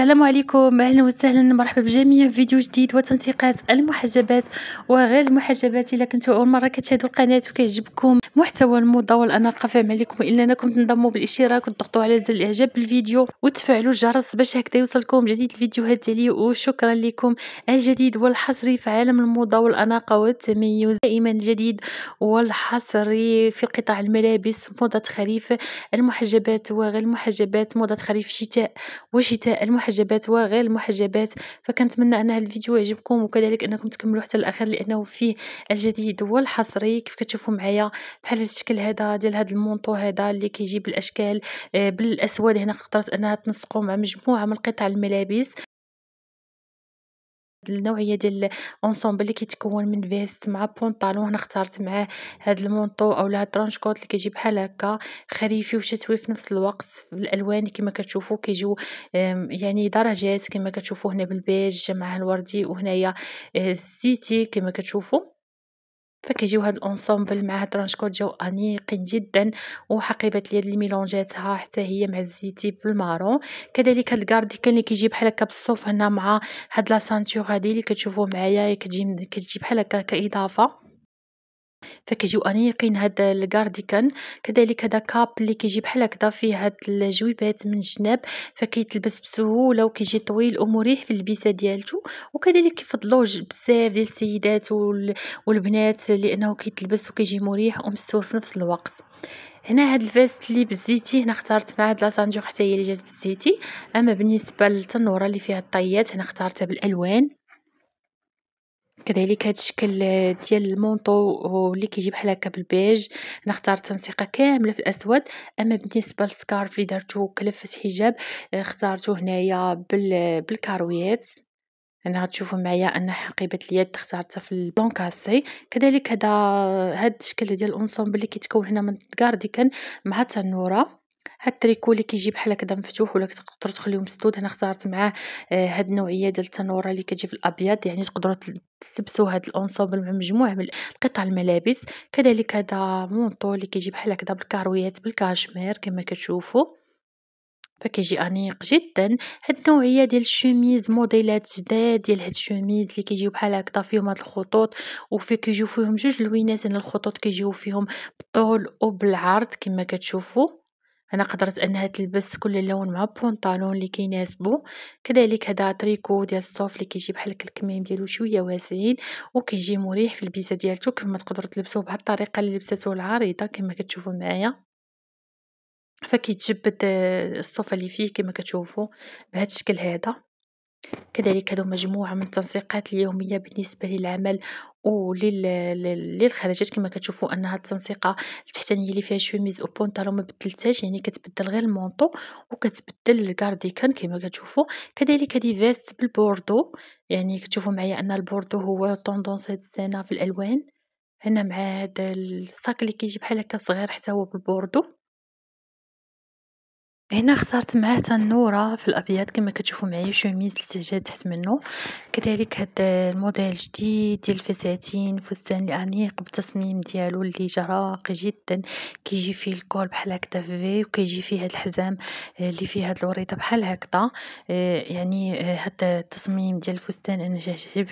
السلام عليكم اهلا وسهلا مرحبا بجميع فيديو جديد وتنسيقات المحجبات وغير المحجبات الا كنتو اول مره كتشاهدوا القناه وكيعجبكم محتوى الموضة والأناقة فاهم عليكم إلا أنكم تنضموا بالاشتراك وتضغطوا على زر الإعجاب بالفيديو وتفعلوا الجرس باش هكذا يوصلكم جديد الفيديوهات ديالي وشكرا لكم الجديد والحصري في عالم الموضة والأناقة والتميز دائما الجديد والحصري في قطاع الملابس موضة خريف المحجبات وغير المحجبات موضة خريف شتاء وشتاء المحجبات وغير المحجبات فكنتمنى أن هذا الفيديو يعجبكم وكذلك أنكم تكملوا حتى الاخر لأنه فيه الجديد والحصري كيف كتشوفوا معايا بحال هاد الشكل هذا ديال هاد المونطو هذا اللي كيجي بالاشكال آه، بالاسود هنا قدرت انها تنسقو مع مجموعه من قطع الملابس النوعيه ديال اونصومبل اللي كيتكون من فيست مع بونطالون هنا اختارت معاه هاد المونطو اولا هاد كوت اللي كيجي بحال هكا خريفي وشتوي في نفس الوقت الالوان كما كتشوفوا كيجيو يعني درجات كما كتشوفوا هنا بالبيج مع الوردي وهنايا آه، الزيتي كما كتشوفوا فكيجيو هاد الانسومبل مع هاد الرانشكوت جاو انيقين جدا وحقيبه اليد اللي ميلونجاتها حتى هي مع الزيتي بالمارو كذلك هاد الكارديكان اللي كيجي بحال هكا بالصوف هنا مع هاد لا سانتور هادي اللي كتشوفوه معايا كتجي كتجي بحال هكا كاضافه فكيجيو أنايا كاين هذا الكارديكان كذلك هادا كاب اللي كيجي بحال هكدا فيه هاد الجويبات من الجناب، فكيتلبس بسهولة وكيجي طويل ومريح في اللبسة ديالتو، وكذلك كيفضلوا بزاف ديال السيدات والبنات لأنه كيتلبس وكيجي مريح ومستور في نفس الوقت، هنا هاد الفاست اللي بالزيتي هنا اختارت مع هاد لاسانجو حتى هي اللي جات بالزيتي، أما بالنسبة للتنورة اللي فيها الطيات هنا اختارتها بالألوان. كذلك هاد الشكل ديال المونطو واللي كيجي بحال هكا بالبيج انا اخترت تنسيقه كامله في الاسود اما بالنسبه للسكارف اللي درتو كلفه حجاب اخترته هنايا بالكارويات انا غتشوفوا معايا ان حقيبه اليد اخترتها في البونكاسي كذلك هذا هاد الشكل ديال الانصومبل اللي كيتكون هنا من الكارديكان مع تنوره هاد التريكو اللي كيجي بحال هكذا مفتوح ولا تقدرو تخليوه مسدود هنا اختارت معاه هاد النوعيه ديال التنوره اللي كتجي في الابيض يعني تقدروا تلبسوا هاد الانسومبل مع مجموعه من قطع الملابس كذلك هذا مونطو اللي كيجي بحال هكذا بالكارويات بالكاشمير كما كتشوفوا فكيجي انيق جدا هاد النوعيه ديال الشوميز موديلات جداد ديال هاد الشوميز اللي كيجيو بحال هكذا فيهم هاد الخطوط وفي كيجيو فيهم جوج لوينات هنا يعني الخطوط كيجيو فيهم بالطول وبالعرض كما كتشوفوا أنا قدرت أنها تلبس كل لون مع بونطالون اللي كيناسبو كذلك هذا تريكو ديال الصوف اللي كيجي بحال هكا الكمام ديالو شويه واسعين وكيجي مريح في البيزه ديالتو كما تقدروا تلبسوه بهاد الطريقه اللي لبساتو العريضه كما كتشوفوا معايا فكيتجبد آه، الصوفه اللي فيه كما كتشوفوا بهذا الشكل هذا كذلك هذو مجموعة من التنسيقات اليومية بالنسبة للعمل وللخرجات للخرجات كما كتشوفو أنها التنسيقة التحتانية اللي فيها شوميز ما مبدلتهاش يعني كتبدل غير المونطو وكتبدل الكارديكان كما كتشوفو كذلك هاذي فيست بالبوردو يعني كتشوفو معايا أن البوردو هو طوندونس هاد السنة في الألوان هنا مع هاد الصاك اللي كيجي بحال هكا صغير حتى هو بالبوردو هنا اختارت معاه تا النورة في الأبيض كما كتشوفو معايا شوميز لتحتها تحت منو كذلك هاد الموديل جديد ديال الفساتين فستان الانيق بالتصميم ديالو اللي جا راقي جدا كيجي فيه الكول بحال هكدا في وكيجي فيه هاد الحزام آه، اللي فيه هاد الوريطه بحال هكدا آه، يعني آه، هاد التصميم ديال الفستان انا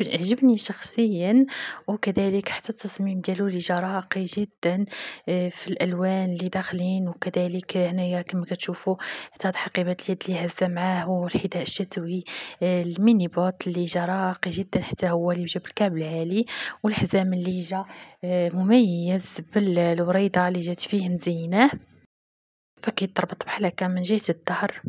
عجبني شخصيا وكذلك حتى التصميم ديالو اللي جا راقي جدا في الالوان اللي داخلين وكذلك هنايا كما كتشوفوا حتى حقيبة اليد اللي هزة معاه والحذاء الشتوي آه، الميني بوت اللي جا راقي جدا حتى هو اللي جاب الكابل العالي والحزام اللي جا آه، مميز بالوريضة اللي جات فيه مزيناه فكيتربط بحال هكا من جهة الظهر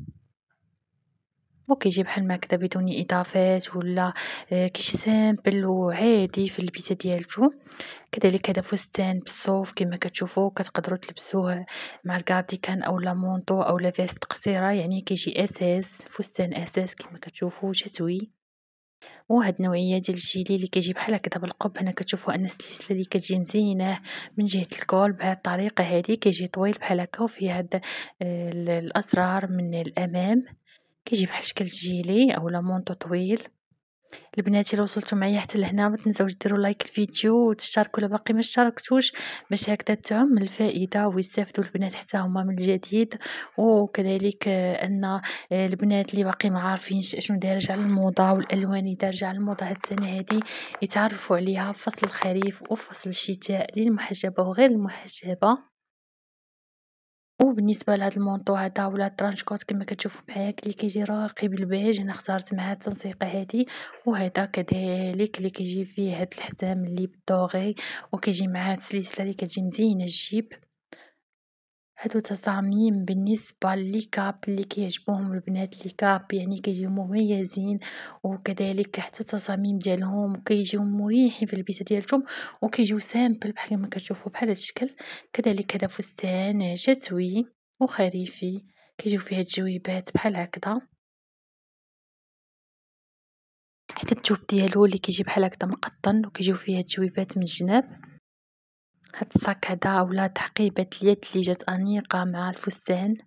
وكيجي بحال هكذا بدون إضافات ولا آه، كشي سامبل وعادي في اللبسة ديالتو كذلك هذا فستان بالصوف كما كتشوفوا كتقدروا تلبسوه مع الكارديكان اولا مونطو اولا فيست قصيره يعني كيجي اساس فستان اساس كما كتشوفوا شتوي وهاد النوعيه ديال الجيلي اللي كيجي بحال هكذا بالقب هنا كتشوفوا ان السلسله اللي كتجي مزينه من جهه الكول بهاد الطريقه هادي كيجي طويل بحال هكا وفيه هاد آه، الازرار من الامام كيجي بحال شكل جيلي لا مونطو طويل البنات اللي وصلتوا معايا حتى لهنا ما تنساوش ديروا لايك الفيديو وتشاركوا الا باقي ما اشتركتوش باش هكذا تعم الفائده ويستافدوا البنات حتى هما من الجديد وكذلك آه، ان آه، البنات اللي باقي ما عارفينش شنو دارج على الموضه والالوان دارج على الموضه هاد السنه هادي يتعرفوا عليها فصل الخريف وفصل الشتاء للمحجبه وغير المحجبه وبالنسبة لهاد المونطو هدا ولا الطرانشكوت كما كتشوفو معايا كلي كيجي راقي بالبيج هنا خسرت مع هاد التنسيقة هادي وهذا كذلك اللي كيجي فيه هاد الحزام اللي بالدوغي وكيجي معاه هاد السلسلة اللي كتجي مزينة الجيب هادو تصاميم بالنسبة لليكاب اللي كيعجبوهم البنات ليكاب يعني كيجيو مميزين وكذلك حتى التصاميم ديالهم كيجيو مريحين في البيئة ديالتهم وكيجيو سامبل بحال ما كتشوفوا بحال هاد الشكل كذلك هذا فستان شتوي وخريفي كيجيو فيه تجويبات بحال هكذا حتى التوب ديالو اللي كيجي بحال هكذا مقطن وكيجيو فيه تجويبات من الجناب هاد الصاك هدا ولا تحقيبة اليد اللي جات أنيقة مع الفستان.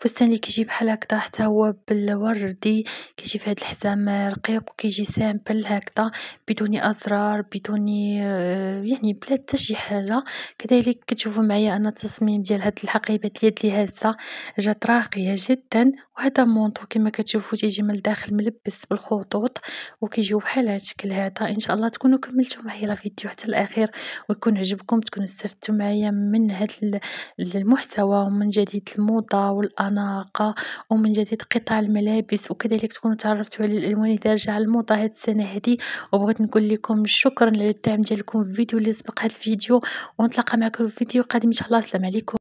فستان اللي كيجي بحال هكذا حتى هو بالوردي كيجي في هذا الحزام رقيق وكيجي سامبل هكذا بدون ازرار بدون آه، يعني بلا حتى شي حاجه كذلك كتشوفوا معايا انا التصميم ديال هاد الحقيبه اليد اللي هازه جات راقيه جدا وهذا مونطو كما كتشوفوا تيجي من الداخل ملبس بالخطوط وكيجي بحال هاد الشكل هذا ان شاء الله تكونوا كملتوا معايا فيديو حتى الاخير ويكون عجبكم تكونوا استفدتوا معايا من هاد المحتوى ومن جديد الموضه والأرض الأناقة ومن جديد قطع الملابس وكذلك تكونوا تعرفتوا على الألوان اللي رجع الموضة هاد السنة هادي وبغيت نقول لكم شكرا على الدعم ديالكم في الفيديو اللي سبق هاد الفيديو ونتلاقى معكم في فيديو قادم ان شاء الله السلام عليكم